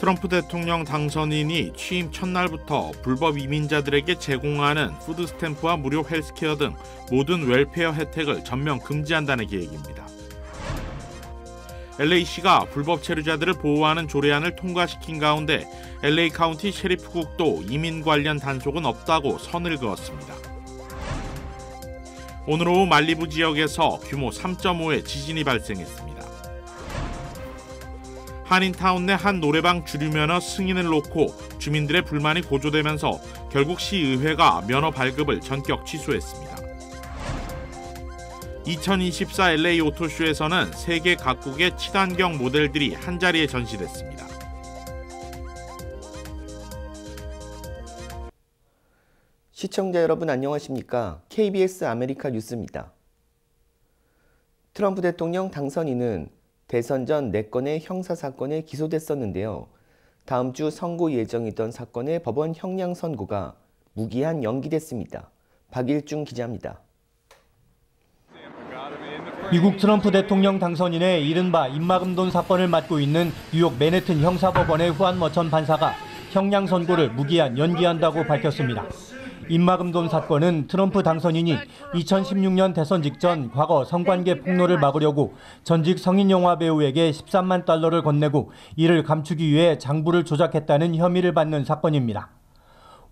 트럼프 대통령 당선인이 취임 첫날부터 불법 이민자들에게 제공하는 푸드 스탬프와 무료 헬스케어 등 모든 웰페어 혜택을 전면 금지한다는 계획입니다. LAC가 불법 체류자들을 보호하는 조례안을 통과시킨 가운데 LA 카운티 셰리프국도 이민 관련 단속은 없다고 선을 그었습니다. 오늘 오후 말리부 지역에서 규모 3.5의 지진이 발생했습니다. 한인타운 내 한 노래방 주류 면허 승인을 놓고 주민들의 불만이 고조되면서 결국 시의회가 면허 발급을 전격 취소했습니다. 2024 LA 오토쇼에서는 세계 각국의 친환경 모델들이 한자리에 전시됐습니다. 시청자 여러분 안녕하십니까? KBS 아메리카 뉴스입니다. 트럼프 대통령 당선인은 대선 전 4건의 형사사건에 기소됐었는데요. 다음 주 선고 예정이던 사건의 법원 형량 선고가 무기한 연기됐습니다. 박일중 기자입니다. 미국 트럼프 대통령 당선인의 이른바 입막음돈 사건을 맡고 있는 뉴욕 맨해튼 형사법원의 후한 머천 판사가 형량 선고를 무기한 연기한다고 밝혔습니다. 입막음돈 사건은 트럼프 당선인이 2016년 대선 직전 과거 성관계 폭로를 막으려고 전직 성인 영화 배우에게 13만 달러를 건네고 이를 감추기 위해 장부를 조작했다는 혐의를 받는 사건입니다.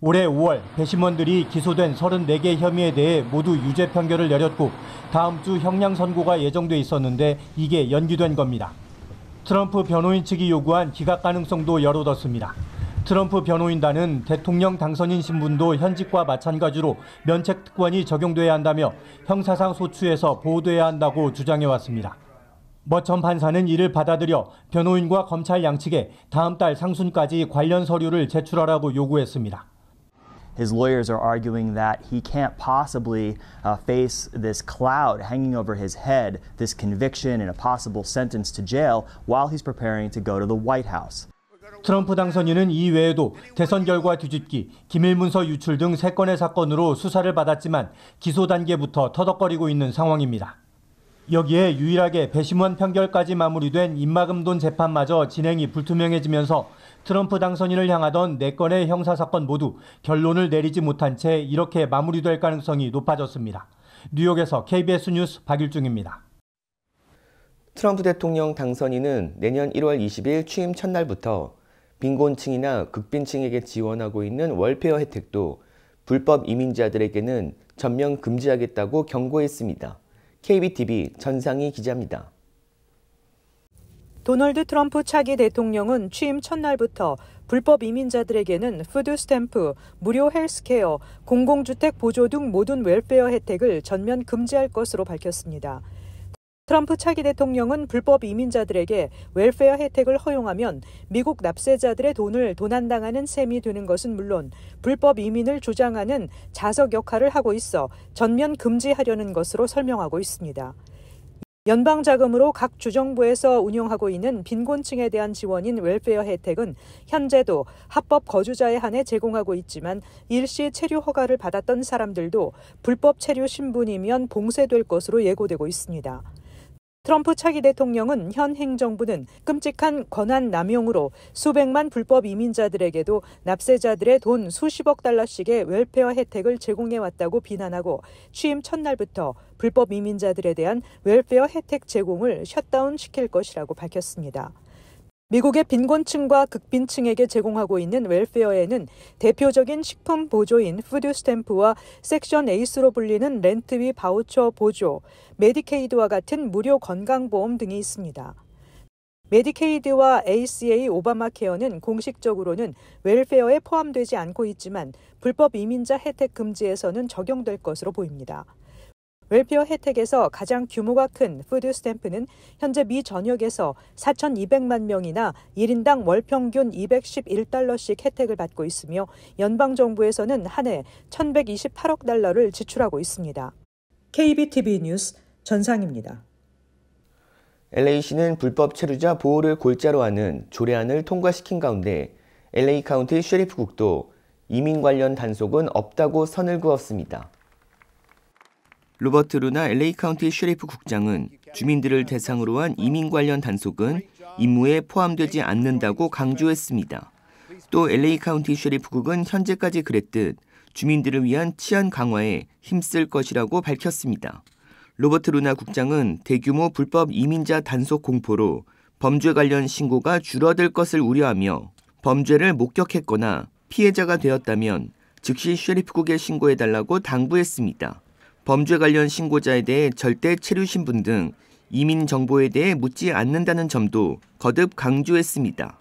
올해 5월 배심원들이 기소된 34개 혐의에 대해 모두 유죄 판결을 내렸고 다음 주 형량 선고가 예정돼 있었는데 이게 연기된 겁니다. 트럼프 변호인 측이 요구한 기각 가능성도 열어뒀습니다. 트럼프 변호인단은 대통령 당선인 신분도 현직과 마찬가지로 면책 특권이 적용돼야 한다며 형사상 소추에서 보호돼야 한다고 주장해왔습니다. 머천 판사는 이를 받아들여 변호인과 검찰 양측에 다음 달 상순까지 관련 서류를 제출하라고 요구했습니다. his lawyers are arguing that he can't possibly uh, face this cloud hanging over his head, this conviction and a possible sentence to jail while he's preparing to go to the White House. 트럼프 당선인은 이외에도 대선 결과 뒤집기, 기밀문서 유출 등 3건의 사건으로 수사를 받았지만 기소 단계부터 터덕거리고 있는 상황입니다. 여기에 유일하게 배심원 편결까지 마무리된 입마금돈 재판마저 진행이 불투명해지면서 트럼프 당선인을 향하던 4건의 형사사건 모두 결론을 내리지 못한 채 이렇게 마무리될 가능성이 높아졌습니다. 뉴욕에서 KBS 뉴스 박일중입니다. 트럼프 대통령 당선인은 내년 1월 20일 취임 첫날부터 빈곤층이나 극빈층에게 지원하고 있는 월페어 혜택도 불법 이민자들에게는 전면 금지하겠다고 경고했습니다. KBTV 전상희 기자입니다. 도널드 트럼프 차기 대통령은 취임 첫날부터 불법 이민자들에게는 푸드 스탬프, 무료 헬스케어, 공공주택 보조 등 모든 웰페어 혜택을 전면 금지할 것으로 밝혔습니다. 트럼프 차기 대통령은 불법 이민자들에게 웰페어 혜택을 허용하면 미국 납세자들의 돈을 도난당하는 셈이 되는 것은 물론 불법 이민을 조장하는 자석 역할을 하고 있어 전면 금지하려는 것으로 설명하고 있습니다. 연방 자금으로 각 주정부에서 운영하고 있는 빈곤층에 대한 지원인 웰페어 혜택은 현재도 합법 거주자에 한해 제공하고 있지만 일시 체류 허가를 받았던 사람들도 불법 체류 신분이면 봉쇄될 것으로 예고되고 있습니다. 트럼프 차기 대통령은 현 행정부는 끔찍한 권한 남용으로 수백만 불법 이민자들에게도 납세자들의 돈 수십억 달러씩의 웰페어 혜택을 제공해 왔다고 비난하고 취임 첫날부터 불법 이민자들에 대한 웰페어 혜택 제공을 셧다운 시킬 것이라고 밝혔습니다. 미국의 빈곤층과 극빈층에게 제공하고 있는 웰페어에는 대표적인 식품 보조인 푸드 스탬프와 섹션 에이스로 불리는 렌트비 바우처 보조, 메디케이드와 같은 무료 건강보험 등이 있습니다. 메디케이드와 ACA 오바마 케어는 공식적으로는 웰페어에 포함되지 않고 있지만 불법 이민자 혜택 금지에서는 적용될 것으로 보입니다. 웰피어 혜택에서 가장 규모가 큰 푸드 스탬프는 현재 미 전역에서 4,200만 명이나 1인당 월 평균 211달러씩 혜택을 받고 있으며 연방 정부에서는 한 해 1,128억 달러를 지출하고 있습니다. KBTV 뉴스 전상입니다. LA시는 불법 체류자 보호를 골자로 하는 조례안을 통과시킨 가운데 LA 카운티 쉐리프국도 이민 관련 단속은 없다고 선을 그었습니다. 로버트 루나 LA 카운티 슈리프 국장은 주민들을 대상으로 한 이민 관련 단속은 임무에 포함되지 않는다고 강조했습니다. 또 LA 카운티 슈리프국은 현재까지 그랬듯 주민들을 위한 치안 강화에 힘쓸 것이라고 밝혔습니다. 로버트 루나 국장은 대규모 불법 이민자 단속 공포로 범죄 관련 신고가 줄어들 것을 우려하며 범죄를 목격했거나 피해자가 되었다면 즉시 슈리프국에 신고해달라고 당부했습니다. 범죄 관련 신고자에 대해 절대 체류 신분 등 이민 정보에 대해 묻지 않는다는 점도 거듭 강조했습니다.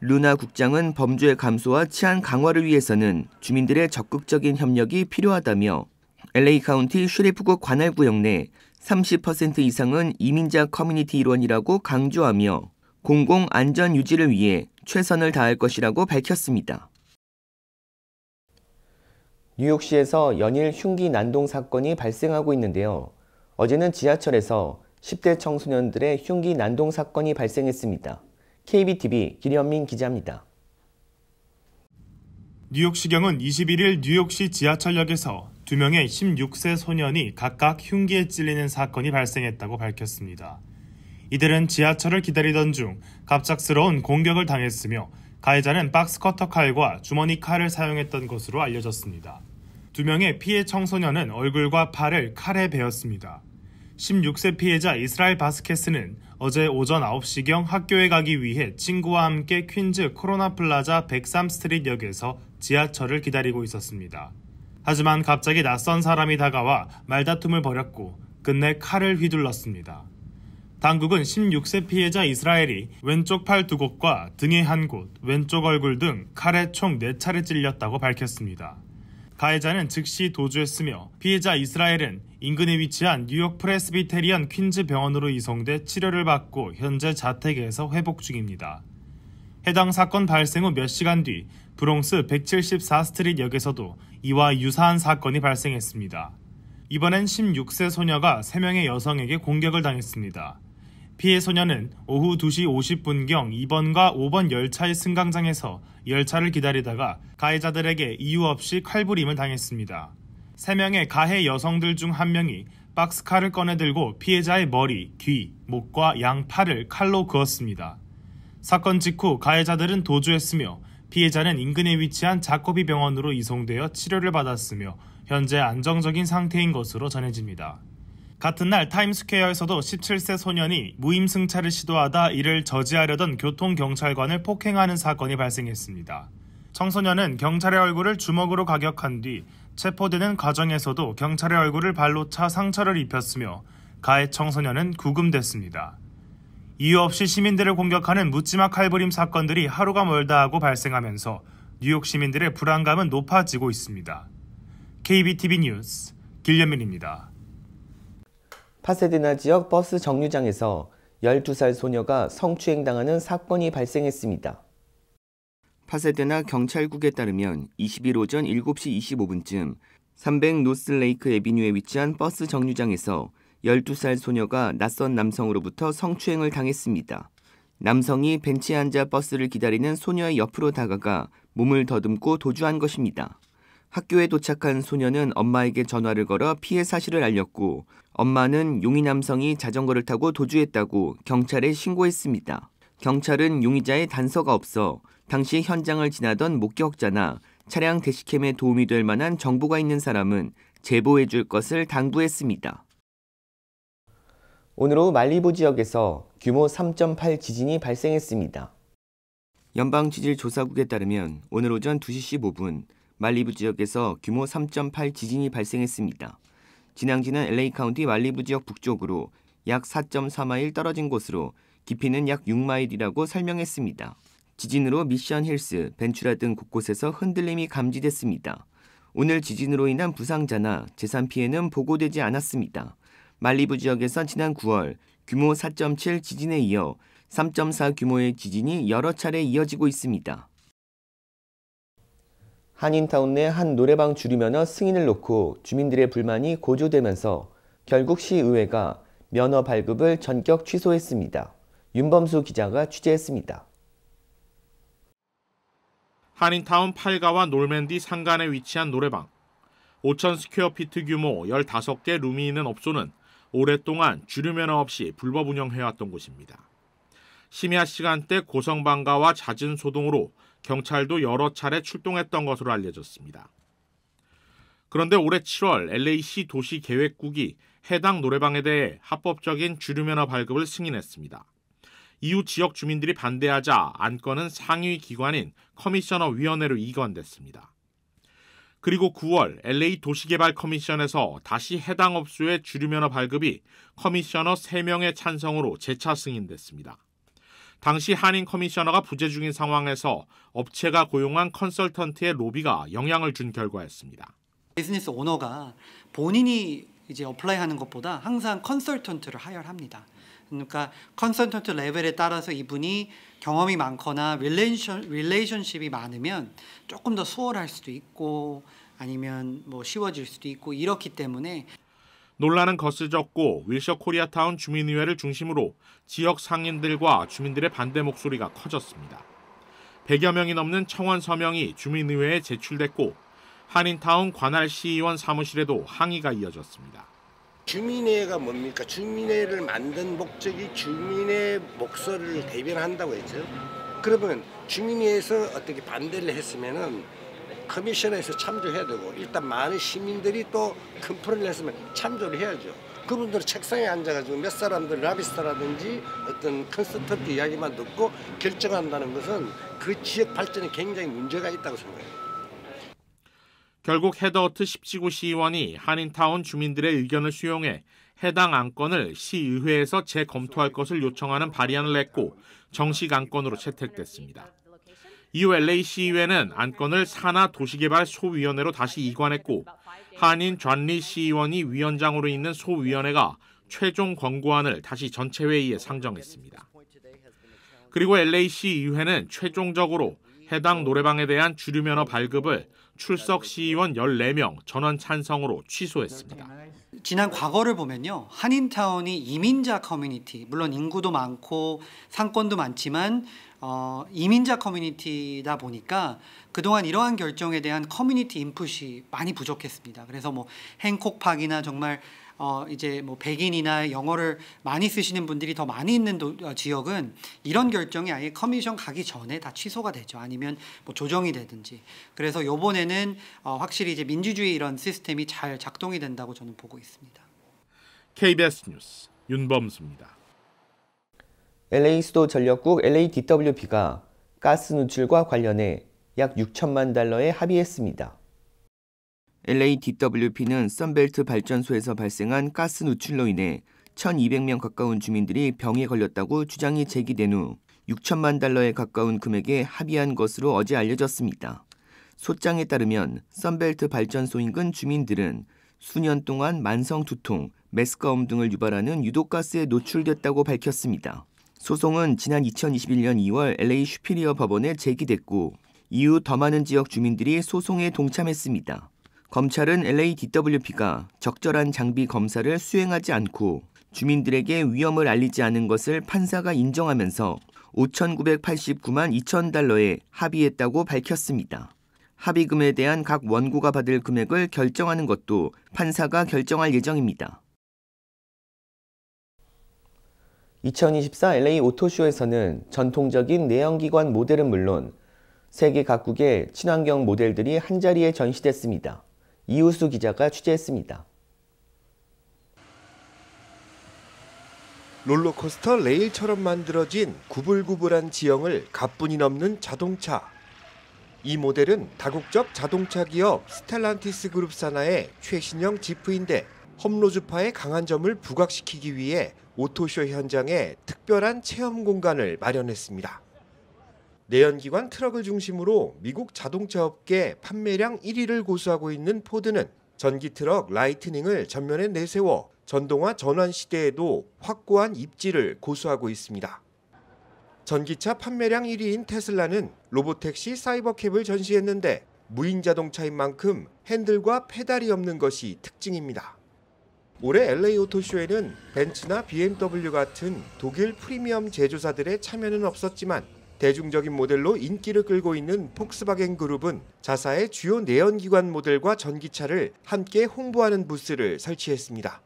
루나 국장은 범죄 감소와 치안 강화를 위해서는 주민들의 적극적인 협력이 필요하다며 LA 카운티 슈리프국 관할 구역 내 30% 이상은 이민자 커뮤니티 일원이라고 강조하며 공공 안전 유지를 위해 최선을 다할 것이라고 밝혔습니다. 뉴욕시에서 연일 흉기 난동 사건이 발생하고 있는데요. 어제는 지하철에서 10대 청소년들의 흉기 난동 사건이 발생했습니다. KBTV 기현민 기자입니다. 뉴욕시경은 21일 뉴욕시 지하철역에서 두 명의 16세 소년이 각각 흉기에 찔리는 사건이 발생했다고 밝혔습니다. 이들은 지하철을 기다리던 중 갑작스러운 공격을 당했으며 가해자는 박스커터 칼과 주머니 칼을 사용했던 것으로 알려졌습니다. 두 명의 피해 청소년은 얼굴과 팔을 칼에 베었습니다. 16세 피해자 이스라엘 바스케스는 어제 오전 9시경 학교에 가기 위해 친구와 함께 퀸즈 코로나 플라자 103스트릿역에서 지하철을 기다리고 있었습니다. 하지만 갑자기 낯선 사람이 다가와 말다툼을 벌였고 끝내 칼을 휘둘렀습니다. 당국은 16세 피해자 이스라엘이 왼쪽 팔 두 곳과 등의 한 곳, 왼쪽 얼굴 등 칼에 총 4차례 찔렸다고 밝혔습니다. 가해자는 즉시 도주했으며 피해자 이스라엘은 인근에 위치한 뉴욕 프레스비테리언 퀸즈 병원으로 이송돼 치료를 받고 현재 자택에서 회복 중입니다. 해당 사건 발생 후 몇 시간 뒤 브롱스 174스트릿 역에서도 이와 유사한 사건이 발생했습니다. 이번엔 16세 소녀가 3명의 여성에게 공격을 당했습니다. 피해 소녀는 오후 2시 50분경 2번과 5번 열차의 승강장에서 열차를 기다리다가 가해자들에게 이유 없이 칼부림을 당했습니다. 3명의 가해 여성들 중 한 명이 박스카를 꺼내들고 피해자의 머리, 귀, 목과 양 팔을 칼로 그었습니다. 사건 직후 가해자들은 도주했으며 피해자는 인근에 위치한 자코비 병원으로 이송되어 치료를 받았으며 현재 안정적인 상태인 것으로 전해집니다. 같은 날 타임스퀘어에서도 17세 소년이 무임승차를 시도하다 이를 저지하려던 교통경찰관을 폭행하는 사건이 발생했습니다. 청소년은 경찰의 얼굴을 주먹으로 가격한 뒤 체포되는 과정에서도 경찰의 얼굴을 발로 차 상처를 입혔으며 가해 청소년은 구금됐습니다. 이유 없이 시민들을 공격하는 묻지마 칼부림 사건들이 하루가 멀다 하고 발생하면서 뉴욕 시민들의 불안감은 높아지고 있습니다. KBTV 뉴스 길현민입니다. 파세데나 지역 버스 정류장에서 12살 소녀가 성추행당하는 사건이 발생했습니다. 파세데나 경찰국에 따르면 20일 오전 7시 25분쯤 300 노스레이크 에비뉴에 위치한 버스 정류장에서 12살 소녀가 낯선 남성으로부터 성추행을 당했습니다. 남성이 벤치에 앉아 버스를 기다리는 소녀의 옆으로 다가가 몸을 더듬고 도주한 것입니다. 학교에 도착한 소녀는 엄마에게 전화를 걸어 피해 사실을 알렸고 엄마는 용의 남성이 자전거를 타고 도주했다고 경찰에 신고했습니다. 경찰은 용의자의 단서가 없어 당시 현장을 지나던 목격자나 차량 대시캠에 도움이 될 만한 정보가 있는 사람은 제보해 줄 것을 당부했습니다. 오늘 오후 말리부 지역에서 규모 3.8 지진이 발생했습니다. 연방지질조사국에 따르면 오늘 오전 2시 15분 말리부 지역에서 규모 3.8 지진이 발생했습니다. 진앙지는 LA 카운티 말리부 지역 북쪽으로 약 4.4마일 떨어진 곳으로 깊이는 약 6마일이라고 설명했습니다. 지진으로 미션 힐스, 벤츄라 등 곳곳에서 흔들림이 감지됐습니다. 오늘 지진으로 인한 부상자나 재산 피해는 보고되지 않았습니다. 말리부 지역에선 지난 9월 규모 4.7 지진에 이어 3.4 규모의 지진이 여러 차례 이어지고 있습니다. 한인타운 내 한 노래방 주류면허 승인을 놓고 주민들의 불만이 고조되면서 결국 시의회가 면허 발급을 전격 취소했습니다. 윤범수 기자가 취재했습니다. 한인타운 8가와 놀맨디 상간에 위치한 노래방. 5천 스퀘어피트 규모 15개 룸이 있는 업소는 오랫동안 주류면허 없이 불법 운영해왔던 곳입니다. 심야 시간대 고성방가와 잦은 소동으로 경찰도 여러 차례 출동했던 것으로 알려졌습니다. 그런데 올해 7월 LA시 도시계획국이 해당 노래방에 대해 합법적인 주류면허 발급을 승인했습니다. 이후 지역 주민들이 반대하자 안건은 상위 기관인 커미셔너 위원회로 이관됐습니다. 그리고 9월 LA 도시개발 커미션에서 다시 해당 업소의 주류면허 발급이 커미셔너 3명의 찬성으로 재차 승인됐습니다. 당시 한인 커미셔너가 부재 중인 상황에서 업체가 고용한 컨설턴트의 로비가 영향을 준 결과였습니다. 비즈니스 오너가 본인이 이제 어플라이하는 것보다 항상 컨설턴트를 하열합니다. 그러니까 컨설턴트 레벨에 따라서 이분이 경험이 많거나 릴레이션, 릴레이션십이 많으면 조금 더 수월할 수도 있고 아니면 뭐 쉬워질 수도 있고 이렇기 때문에 논란은 거스졌고 윌셔 코리아타운 주민의회를 중심으로 지역 상인들과 주민들의 반대 목소리가 커졌습니다. 100여 명이 넘는 청원 서명이 주민의회에 제출됐고 한인타운 관할 시의원 사무실에도 항의가 이어졌습니다. 주민회가 뭡니까? 주민회를 만든 목적이 주민의 목소리를 대변한다고 했죠. 그러면 주민회에서 어떻게 반대를 했으면은 커미션에서 참조해야 되고 일단 많은 시민들이 또큰플레인을 했으면 참조를 해야죠. 그분들 책상에 앉아가지고 몇 사람들 라비스타라든지 어떤 컨설턴트 이야기만 듣고 결정한다는 것은 그 지역 발전에 굉장히 문제가 있다고 생각해요. 결국 헤더트 17구 시의원이 한인타운 주민들의 의견을 수용해 해당 안건을 시의회에서 재검토할 것을 요청하는 발의안을 냈고 정식 안건으로 채택됐습니다. 이후 LA시의회는 안건을 산하도시개발소위원회로 다시 이관했고 한인 전리 시의원이 위원장으로 있는 소위원회가 최종 권고안을 다시 전체회의에 상정했습니다. 그리고 LA시의회는 최종적으로 해당 노래방에 대한 주류 면허 발급을 출석 시의원 14명 전원 찬성으로 취소했습니다. 지난 과거를 보면요. 한인타운이 이민자 커뮤니티, 물론 인구도 많고 상권도 많지만 어, 이민자 커뮤니티다 보니까 그동안 이러한 결정에 대한 커뮤니티 인풋이 많이 부족했습니다. 그래서 뭐 행콕팍이나 정말 어, 이제 뭐 백인이나 영어를 많이 쓰시는 분들이 더 많이 있는 도, 어, 지역은 이런 결정이 아예 커미션 가기 전에 다 취소가 되죠. 아니면 뭐 조정이 되든지. 그래서 요번에는 어, 확실히 이제 민주주의 이런 시스템이 잘 작동이 된다고 저는 보고 있습니다. KBS 뉴스 윤범수입니다. LA 수도 전력국 LADWB가 가스 누출과 관련해 약 6천만 달러에 합의했습니다. LADWP는 썬벨트 발전소에서 발생한 가스 누출로 인해 1,200명 가까운 주민들이 병에 걸렸다고 주장이 제기된 후 6천만 달러에 가까운 금액에 합의한 것으로 어제 알려졌습니다. 소장에 따르면 썬벨트 발전소 인근 주민들은 수년 동안 만성 두통, 메스꺼움 등을 유발하는 유독가스에 노출됐다고 밝혔습니다. 소송은 지난 2021년 2월 LA 슈피리어 법원에 제기됐고 이후 더 많은 지역 주민들이 소송에 동참했습니다. 검찰은 LADWP가 적절한 장비 검사를 수행하지 않고 주민들에게 위험을 알리지 않은 것을 판사가 인정하면서 5,989만 2천 달러에 합의했다고 밝혔습니다. 합의금에 대한 각 원고가 받을 금액을 결정하는 것도 판사가 결정할 예정입니다. 2024 LA 오토쇼에서는 전통적인 내연기관 모델은 물론 세계 각국의 친환경 모델들이 한자리에 전시됐습니다. 이우수 기자가 취재했습니다. 롤러코스터 레일처럼 만들어진 구불구불한 지형을 가뿐히 넘는 자동차. 이 모델은 다국적 자동차 기업 스텔란티스 그룹 산하의 최신형 지프인데 험로주파의 강한 점을 부각시키기 위해 오토쇼 현장에 특별한 체험 공간을 마련했습니다. 내연기관 트럭을 중심으로 미국 자동차 업계 판매량 1위를 고수하고 있는 포드는 전기 트럭 라이트닝을 전면에 내세워 전동화 전환 시대에도 확고한 입지를 고수하고 있습니다. 전기차 판매량 1위인 테슬라는 로보택시 사이버캡을 전시했는데 무인 자동차인 만큼 핸들과 페달이 없는 것이 특징입니다. 올해 LA 오토쇼에는 벤츠나 BMW 같은 독일 프리미엄 제조사들의 참여는 없었지만 대중적인 모델로 인기를 끌고 있는 폭스바겐 그룹은 자사의 주요 내연기관 모델과 전기차를 함께 홍보하는 부스를 설치했습니다.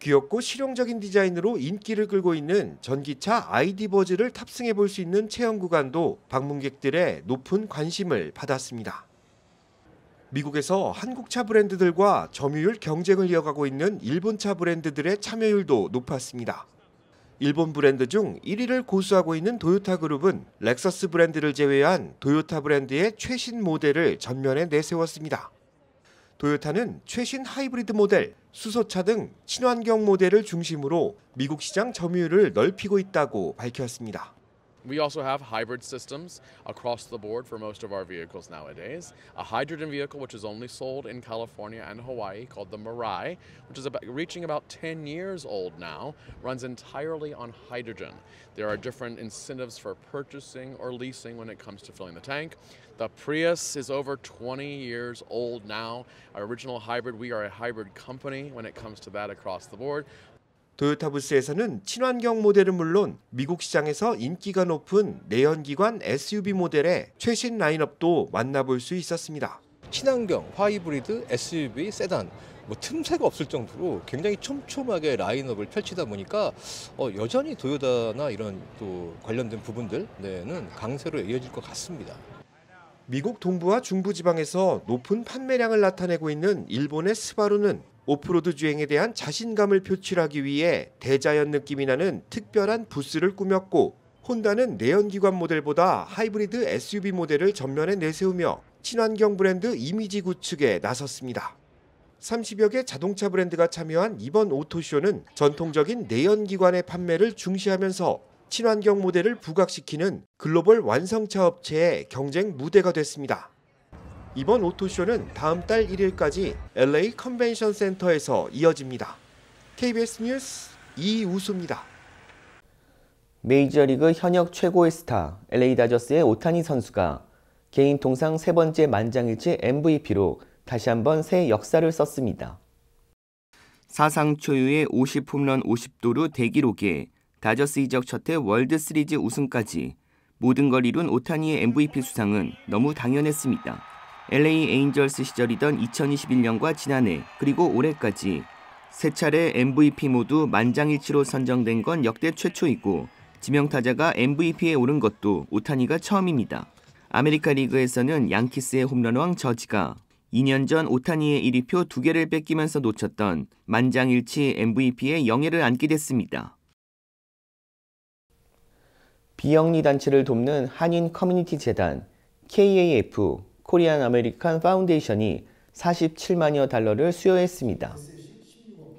귀엽고 실용적인 디자인으로 인기를 끌고 있는 전기차 아이디버즈를 탑승해 볼 수 있는 체험 구간도 방문객들의 높은 관심을 받았습니다. 미국에서 한국차 브랜드들과 점유율 경쟁을 이어가고 있는 일본차 브랜드들의 참여율도 높았습니다. 일본 브랜드 중 1위를 고수하고 있는 도요타 그룹은 렉서스 브랜드를 제외한 도요타 브랜드의 최신 모델을 전면에 내세웠습니다. 도요타는 최신 하이브리드 모델, 수소차 등 친환경 모델을 중심으로 미국 시장 점유율을 넓히고 있다고 밝혔습니다. We also have hybrid systems across the board for most of our vehicles nowadays. A hydrogen vehicle, which is only sold in California and Hawaii, called the Mirai, which is about, reaching about 10 years old now, runs entirely on hydrogen. There are different incentives for purchasing or leasing when it comes to filling the tank. The Prius is over 20 years old now. Our original hybrid, we are a hybrid company when it comes to that across the board. 도요타 부스에서는 친환경 모델은 물론 미국 시장에서 인기가 높은 내연기관 SUV 모델의 최신 라인업도 만나볼 수 있었습니다. 친환경, 화이브리드, SUV, 세단 뭐 틈새가 없을 정도로 굉장히 촘촘하게 라인업을 펼치다 보니까 어, 여전히 도요다나 이런 또 관련된 부분들에는 강세로 이어질 것 같습니다. 미국 동부와 중부 지방에서 높은 판매량을 나타내고 있는 일본의 스바루는 오프로드 주행에 대한 자신감을 표출하기 위해 대자연 느낌이 나는 특별한 부스를 꾸몄고 혼다는 내연기관 모델보다 하이브리드 SUV 모델을 전면에 내세우며 친환경 브랜드 이미지 구축에 나섰습니다. 30여 개 자동차 브랜드가 참여한 이번 오토쇼는 전통적인 내연기관의 판매를 중시하면서 친환경 모델을 부각시키는 글로벌 완성차 업체의 경쟁 무대가 됐습니다. 이번 오토쇼는 다음 달 1일까지 LA 컨벤션 센터에서 이어집니다. KBS 뉴스 이우수입니다. 메이저리그 현역 최고의 스타 LA 다저스의 오타니 선수가 개인 통상 세 번째 만장일치 MVP로 다시 한번 새 역사를 썼습니다. 사상 초유의 50홈런 50도루 대기록에 다저스 이적 첫해 월드 시리즈 우승까지 모든 걸 이룬 오타니의 MVP 수상은 너무 당연했습니다. LA 에인절스 시절이던 2021년과 지난해 그리고 올해까지 세 차례 MVP 모두 만장일치로 선정된 건 역대 최초이고 지명타자가 MVP에 오른 것도 오타니가 처음입니다. 아메리카 리그에서는 양키스의 홈런왕 저지가 2년 전 오타니의 1위표 2개를 뺏기면서 놓쳤던 만장일치 MVP의 영예를 안게 됐습니다. 비영리 단체를 돕는 한인 커뮤니티 재단 KAF 코리안 아메리칸 파운데이션이 47만여 달러를 수여했습니다.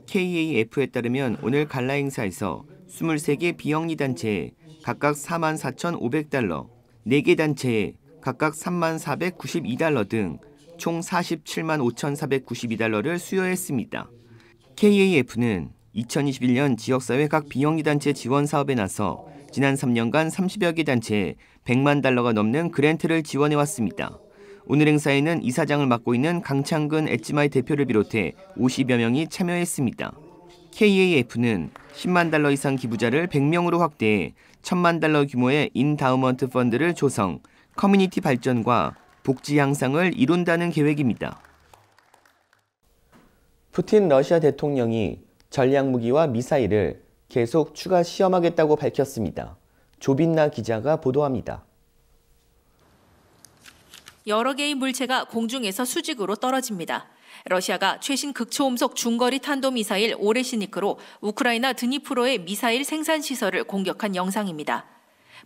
KAF에 따르면 오늘 갈라 행사에서 23개 비영리 단체에 각각 4만 4,500달러, 4개 단체에 각각 3만 492달러 등 총 47만 5,492달러를 수여했습니다. KAF는 2021년 지역사회 각 비영리 단체 지원 사업에 나서 지난 3년간 30여 개 단체에 100만 달러가 넘는 그랜트를 지원해 왔습니다. 오늘 행사에는 이사장을 맡고 있는 강창근 엣지마이 대표를 비롯해 50여 명이 참여했습니다. KAF는 10만 달러 이상 기부자를 100명으로 확대해 1 0만 달러 규모의 인다우먼트 펀드를 조성, 커뮤니티 발전과 복지 향상을 이룬다는 계획입니다. 푸틴 러시아 대통령이 전략무기와 미사일을 계속 추가 시험하겠다고 밝혔습니다. 조빈나 기자가 보도합니다. 여러 개의 물체가 공중에서 수직으로 떨어집니다. 러시아가 최신 극초음속 중거리 탄도미사일 오레시니크로 우크라이나 드니프로의 미사일 생산 시설을 공격한 영상입니다.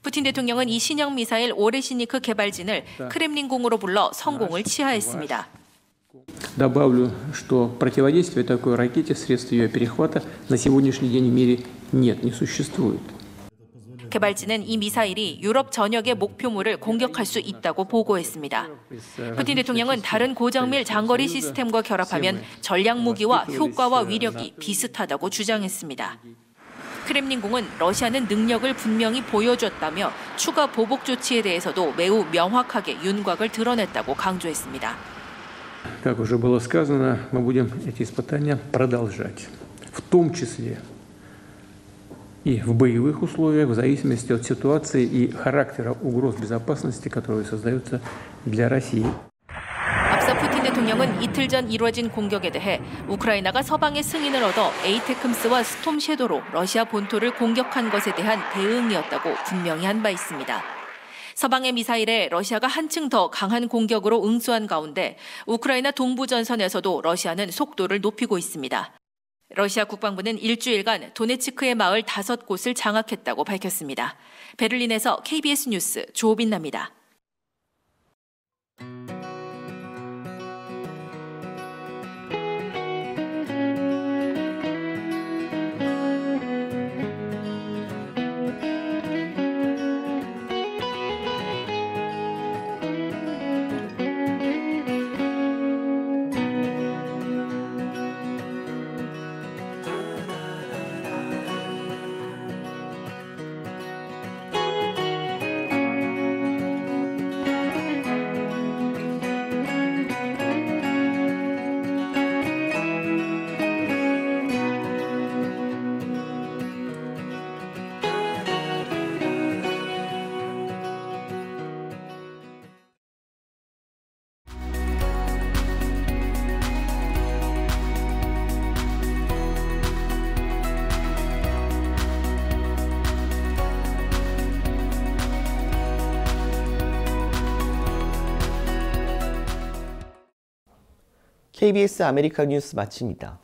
푸틴 대통령은 이 신형 미사일 오레시니크 개발진을 크렘린궁으로 불러 성공을 치하했습니다. Добавлю, что противодействия такой ракете, средств ее перехвата на сегодняшний день в мире нет, не существует. 개발진은 이 미사일이 유럽 전역의 목표물을 공격할 수 있다고 보고했습니다. 푸틴 대통령은 다른 고정밀 장거리 시스템과 결합하면 전략 무기와 효과와 위력이 비슷하다고 주장했습니다. 크렘린공은 러시아는 능력을 분명히 보여줬다며 추가 보복 조치에 대해서도 매우 명확하게 윤곽을 드러냈다고 강조했습니다. и в боевых условиях, в зависимости от ситуации и характера угроз безопасности, которые создаются для России. 대통령은 이틀 전 이뤄진 공격에 대해 우크라이나가 서방의 승인을 얻어 에이테크스와 스톰 섀도로 러시아 본토를 공격한 것에 대한 대응이었다고 분명히 한 바 있습니다. 서방의 미사일에 러시아가 한층 더 강한 공격으로 응수한 가운데 우크라이나 동부 전선에서도 러시아는 속도를 높이고 있습니다. 러시아 국방부는 일주일간 도네츠크의 마을 다섯 곳을 장악했다고 밝혔습니다. 베를린에서 KBS 뉴스 조빈나입니다. KBS 아메리카 뉴스 마칩니다.